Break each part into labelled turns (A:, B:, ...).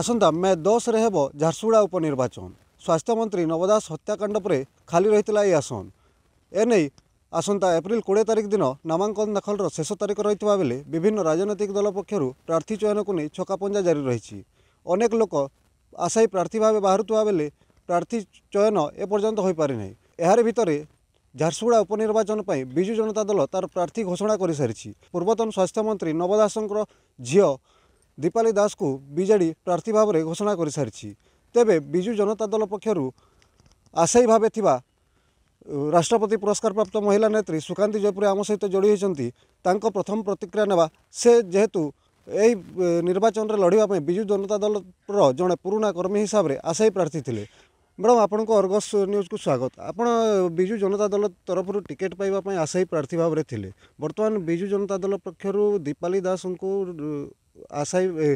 A: ଆସନ୍ତା ମେ ଦଶରେ ହେବ ଝାରସୁଗୁଡ଼ା ଉପନିର୍ବାଚନ ସ୍ୱାସ୍ଥ୍ୟମନ୍ତ୍ରୀ ନବ ଦାସ ହତ୍ୟାକାଣ୍ଡ ପରେ ଖାଲି ରହିଥିଲା ଏହି ଆସନ ଏନେଇ ଆସନ୍ତା ଏପ୍ରିଲ କୋଡ଼ିଏ ତାରିଖ ଦିନ ନାମାଙ୍କନ ଦାଖଲର ଶେଷ ତାରିଖ ରହିଥିବା ବେଳେ ବିଭିନ୍ନ ରାଜନୈତିକ ଦଳ ପକ୍ଷରୁ ପ୍ରାର୍ଥୀ ଚୟନକୁ ନେଇ ଛକାପଞ୍ଜା ଜାରି ରହିଛି ଅନେକ ଲୋକ ଆଶାୟୀ ପ୍ରାର୍ଥୀ ଭାବେ ବାହାରୁଥିବା ବେଳେ ପ୍ରାର୍ଥୀ ଚୟନ ଏପର୍ଯ୍ୟନ୍ତ ହୋଇପାରିନାହିଁ ଏହାରି ଭିତରେ ଝାରସୁଗୁଡ଼ା ଉପନିର୍ବାଚନ ପାଇଁ ବିଜୁ ଜନତା ଦଳ ତାର ପ୍ରାର୍ଥୀ ଘୋଷଣା କରିସାରିଛି ପୂର୍ବତନ ସ୍ୱାସ୍ଥ୍ୟମନ୍ତ୍ରୀ ନବ ଦାସଙ୍କର ଝିଅ ଦୀପାଲି ଦାସଙ୍କୁ ବିଜେଡ଼ି ପ୍ରାର୍ଥୀ ଭାବରେ ଘୋଷଣା କରିସାରିଛି ତେବେ ବିଜୁ ଜନତା ଦଳ ପକ୍ଷରୁ ଆଶାୟୀ ଭାବେ ଥିବା ରାଷ୍ଟ୍ରପତି ପୁରସ୍କାରପ୍ରାପ୍ତ ମହିଳା ନେତ୍ରୀ ସୁକାନ୍ତି ଜୟପୁରୀ ଆମ ସହିତ ଯୋଡ଼ି ହୋଇଛନ୍ତି ତାଙ୍କ ପ୍ରଥମ ପ୍ରତିକ୍ରିୟା ନେବା ସେ ଯେହେତୁ ଏହି ନିର୍ବାଚନରେ ଲଢ଼ିବା ପାଇଁ ବିଜୁ ଜନତା ଦଳର ଜଣେ ପୁରୁଣା କର୍ମୀ ହିସାବରେ ଆଶାୟୀ ପ୍ରାର୍ଥୀ ଥିଲେ ମ୍ୟାଡ଼ାମ୍ ଆପଣଙ୍କ ଅର୍ଗସ୍ ନ୍ୟୁଜ୍କୁ ସ୍ୱାଗତ ଆପଣ ବିଜୁ ଜନତା ଦଳ ତରଫରୁ ଟିକେଟ୍ ପାଇବା ପାଇଁ ଆଶାୟୀ ପ୍ରାର୍ଥୀ ଭାବରେ ଥିଲେ ବର୍ତ୍ତମାନ ବିଜୁ ଜନତା ଦଳ ପକ୍ଷରୁ ଦୀପାଲି ଦାସଙ୍କୁ ଆଶାୟୀ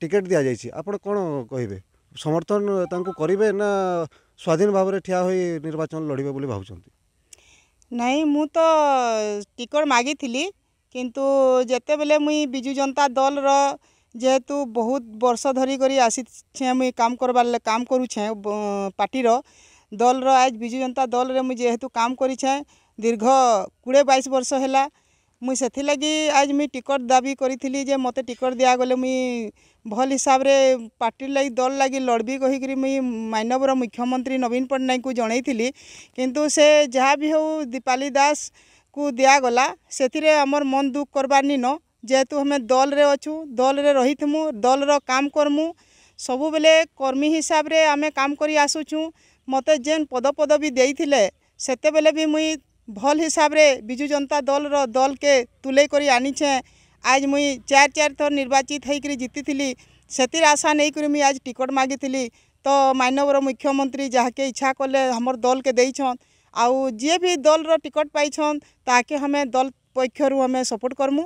A: ଟିକେଟ୍ ଦିଆଯାଇଛି ଆପଣ କ'ଣ କହିବେ ସମର୍ଥନ ତାଙ୍କୁ କରିବେ ନା ସ୍ୱାଧୀନ ଭାବରେ ଠିଆ ହୋଇ ନିର୍ବାଚନ ଲଢ଼ିବେ ବୋଲି ଭାବୁଛନ୍ତି
B: ନାଇଁ ମୁଁ ତ ଟିକେଟ୍ ମାଗିଥିଲି କିନ୍ତୁ ଯେତେବେଳେ ମୁଇଁ ବିଜୁ ଜନତା ଦଲ୍ର ଯେହେତୁ ବହୁତ ବର୍ଷ ଧରିକରି ଆସିଛେଁ ମୁଇଁ କାମ କରବାର୍ ଲାଗି କାମ କରୁଛେଁ ପାର୍ଟିର ଦଲ୍ର ଆଜ୍ ବିଜୁ ଜନତା ଦଲ୍ରେ ମୁଇଁ ଯେହେତୁ କାମ କରିଛେଁ ଦୀର୍ଘ କୋଡ଼ିଏ ବାଇଶ ବର୍ଷ ହେଲା ମୁଇଁ ସେଥିଲାଗି ଆଜ୍ ମୁଇଁ ଟିକଟ ଦାବି କରିଥିଲି ଯେ ମୋତେ ଟିକଟ ଦିଆଗଲେ ମୁଇଁ ଭଲ୍ ହିସାବରେ ପାର୍ଟି ଲାଗି ଦଲ ଲାଗି ଲଢ଼ବି କହିକିରି ମୁଇଁ ମାନ୍ୟବର ମୁଖ୍ୟମନ୍ତ୍ରୀ ନବୀନ ପଟ୍ଟନାୟକଙ୍କୁ ଜଣେଇଥିଲି କିନ୍ତୁ ସେ ଯାହା ବି ହେଉ ଦୀପାଲି ଦାସକୁ ଦିଆଗଲା ସେଥିରେ ଆମର ମନ ଦୁଃଖ କରବାର୍ ନିନ ଯେହେତୁ ଆମେ ଦଲରେ ଅଛୁ ଦଲରେ ରହିଥିମୁ ଦଲର କାମ କର୍ମୁ ସବୁବେଳେ କର୍ମୀ ହିସାବରେ ଆମେ କାମ କରି ଆସୁଛୁଁ ମୋତେ ଯେନ୍ ପଦପଦବୀ ଦେଇଥିଲେ ସେତେବେଳେ ବି ମୁଇଁ ভল হিসাবে বিজু জনতা দলর দলকে তুলে করে আনিছে আজ মুই চার চার থর নির্বাচিত হয়েকি জিতিলি সেতির আশা নেইকি মুই আজ টিকট মাগিলি তো মানবর মুখ্যমন্ত্রী যাকে ইচ্ছা কলে আমার দলকে দিয়েছন আউ যে বি দলর টিকট পাইছন তাকে আমি দল পক্ষর আমি সপোর্ট করমু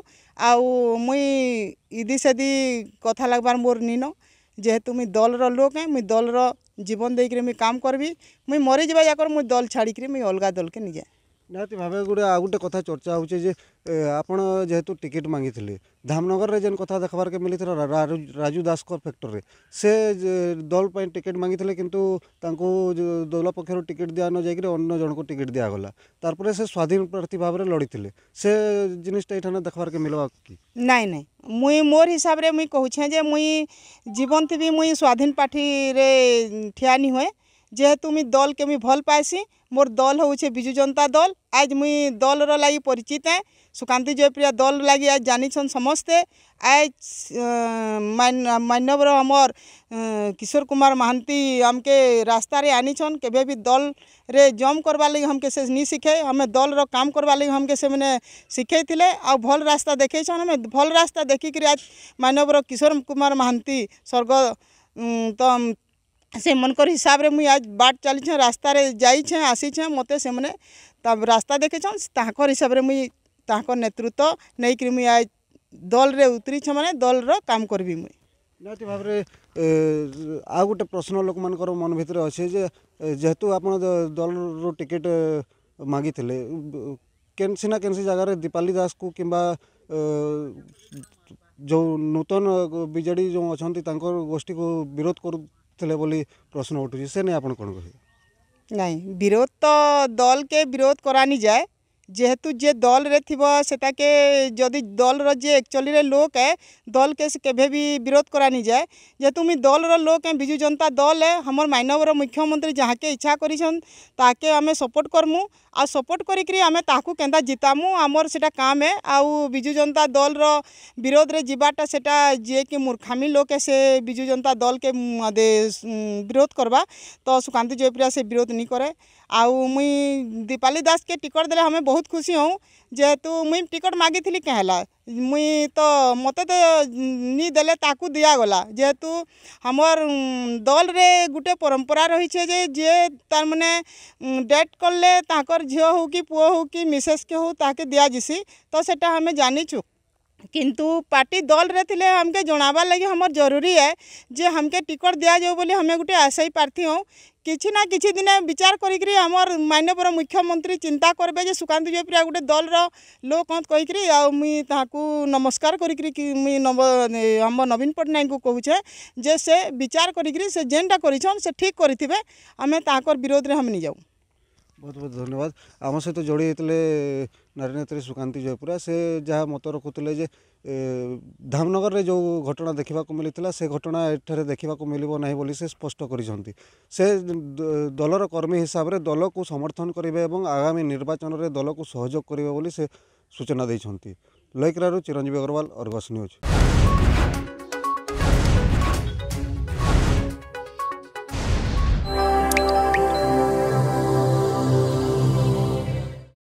B: আউ মুই ইদি সেদি কথা লাগবার মোর নিন যেহেতু মুই দলর লোক হ্যাঁ মুই দলর জীবন দিয়ে মুই কাম করবি মুই মরি যা যাকর মুই দল ছাড়িকি মুই অলগা দলকে নিয়ে যায়
A: ନିହାତି ଭାବେ ଗୋଟେ ଆଉ ଗୋଟେ କଥା ଚର୍ଚ୍ଚା ହେଉଛି ଯେ ଆପଣ ଯେହେତୁ ଟିକେଟ୍ ମାଗିଥିଲେ ଧାମନଗରରେ ଯେନ୍ କଥା ଦେଖବାର୍କେ ମିଳିଥିଲା ରାଜୁ ଦାସଙ୍କ ଫ୍ୟାକ୍ଟରରେ ସେ ଦଲ ପାଇଁ ଟିକେଟ୍ ମାଗିଥିଲେ କିନ୍ତୁ ତାଙ୍କୁ ଦଳ ପକ୍ଷରୁ ଟିକେଟ୍ ଦିଆ ନଯାଇକିରି ଅନ୍ୟ ଜଣଙ୍କୁ ଟିକେଟ୍ ଦିଆଗଲା ତାପରେ ସେ ସ୍ୱାଧୀନ ପ୍ରାର୍ଥୀ ଭାବରେ ଲଢ଼ିଥିଲେ ସେ ଜିନିଷଟା
B: ଏଇଠାନେ ଦେଖବାର୍କେ ମିଳିବା କି ନାଇଁ ନାଇଁ ମୁଇଁ ମୋର ହିସାବରେ ମୁଇଁ କହୁଛେଁ ଯେ ମୁଇଁ ଜୀବନ ଥିବି ମୁଇଁ ସ୍ୱାଧୀନ ପାର୍ଟିରେ ଠିଆ ନି ହୁଏ ଯେହେତୁ ମୁଇଁ ଦଲ୍କେ ମୁଇଁ ଭଲ୍ ପାଏସି মোর দল হচ্ছে বিজু জনতা দল আজ মুই দলর লাগি পরিচিত হ্যাঁ সুকান্তি জয়প্রিয়া দল লাগি আজ জানিছন সমস্তে আজ মান্যবর আমার কিশোর কুমার মহান্তি আমকে রাস্তারে আনিছন কেবে বি দলরে জম করবার লাগি আমকে সে নি শিখে আমি দলর কাম করবার লাগি আমকে সে মানে শিখাইলে আউ ভল রাস্তা দেখাইছন আমি ভল রাস্তা দেখিকি আজ মান্যবর কিশোর কুমার মহান্তি স্বর্গ তো ସେମାନଙ୍କର ହିସାବରେ ମୁଇଁ ଆଜ ବାଟ ଚାଲିଛେଁ ରାସ୍ତାରେ ଯାଇଛେଁ ଆସିଛେଁ ମୋତେ ସେମାନେ ତା ରାସ୍ତା ଦେଖିଛନ୍ ତାଙ୍କର ହିସାବରେ ମୁଇଁ ତାଙ୍କର ନେତୃତ୍ୱ ନେଇକିରି ମୁଇଁ ଆଜ ଦଲରେ ଉତରିଛେଁ ମାନେ ଦଲର କାମ କରିବି ମୁଇଁ ନିହାତି
A: ଭାବରେ ଆଉ ଗୋଟେ ପ୍ରଶ୍ନ ଲୋକମାନଙ୍କର ମନ ଭିତରେ ଅଛି ଯେ ଯେହେତୁ ଆପଣ ଦଲରୁ ଟିକେଟ୍ ମାଗିଥିଲେ କେନ୍ସି ନା କେନ୍ସି ଜାଗାରେ ଦୀପାଲି ଦାସକୁ କିମ୍ବା ଯେଉଁ ନୂତନ ବିଜେଡ଼ି ଯେଉଁ ଅଛନ୍ତି ତାଙ୍କର ଗୋଷ୍ଠୀକୁ ବିରୋଧ କରୁ ଆସିଥିଲେ ବୋଲି ପ୍ରଶ୍ନ ଉଠୁଛି ସେ ନେଇ ଆପଣ କ'ଣ କହିବେ
B: ନାଇଁ ବିରୋଧ ତ ଦଲକେ ବିରୋଧ କରାନି ଯାଏ যেহেতু যে দলরে থিব সেটাকে যদি দলর যে একচুয়ালিরে লোক হ্যাঁ দলকে কেভে বি বিরোধ করা নি যায় যেহেতু মুই দলর লোক হ্যাঁ বিজু জনতা দল হ্যাঁ আমার মানবর মুখ্যমন্ত্রী যাকে ইচ্ছা করেছেন তাকে আমি সপোর্ট করমু আর সপোর্ট করিকি আমি তাকে কেনা জিতামু আমার সেটা কাম হ্যাঁ আউ বিজু জনতা দলর বিরোধরে যাবাটা সেটা যিয়েকি মূর্খামি লোকে সে বিজু জনতা দলকে বিরোধ করবা তো সুকান্তি জয়প্রিয়া সে বিরোধ নি করে আউ মুই দীপালি দাসকে টিকট দেলে আমি বহুত बहुत खुशी हूँ जेहेतु मुई टिकट मागि थी कहला मुई तो मत तो नहीं दे दिगला जेहेतु हमर दल रे गुटे परंपरा रही है जे जे तार मैंने डेट कले झी हो कि पुओ हो कि मिसेस के हो ताके दिया जिसी तो सेटा हमें जानिछु किंतु पार्टी दल रे थिले हमके जणावा लगे हमर जरूरी है जे हमके टिकट दिया जाओ बोली हमें गोटे आशायी प्रार्थी हूँ किसी ना किसी दिन विचार करी आमर मानवर मुख्यमंत्री चिंता करबे जे सुकांत जेप्रिया गोटे दल रो लोक कहीकि मुई ताकू नमस्कार करी मुई नवीन पट्टनायक को जे से विचार करी से जेनटा करछन से ठीक करें आम ताकर विरोध रे हम नहीं जाऊँ
A: ବହୁତ ବହୁତ ଧନ୍ୟବାଦ ଆମ ସହିତ ଯୋଡ଼ି ହେଇଥିଲେ ନାରୀ ନେତ୍ରୀ ସୁକାନ୍ତି ଜୟପୁରା ସେ ଯାହା ମତ ରଖୁଥିଲେ ଯେ ଧାମନଗରରେ ଯେଉଁ ଘଟଣା ଦେଖିବାକୁ ମିଳିଥିଲା ସେ ଘଟଣା ଏଠାରେ ଦେଖିବାକୁ ମିଳିବ ନାହିଁ ବୋଲି ସେ ସ୍ପଷ୍ଟ କରିଛନ୍ତି ସେ ଦଳର କର୍ମୀ ହିସାବରେ ଦଳକୁ ସମର୍ଥନ କରିବେ ଏବଂ ଆଗାମୀ ନିର୍ବାଚନରେ ଦଳକୁ ସହଯୋଗ କରିବେ ବୋଲି ସେ ସୂଚନା ଦେଇଛନ୍ତି ଲଇକ୍ରାରୁ ଚିରଞ୍ଜୀବ ଅଗ୍ରୱାଲ ଅର୍ଗସ ନ୍ୟୁଜ୍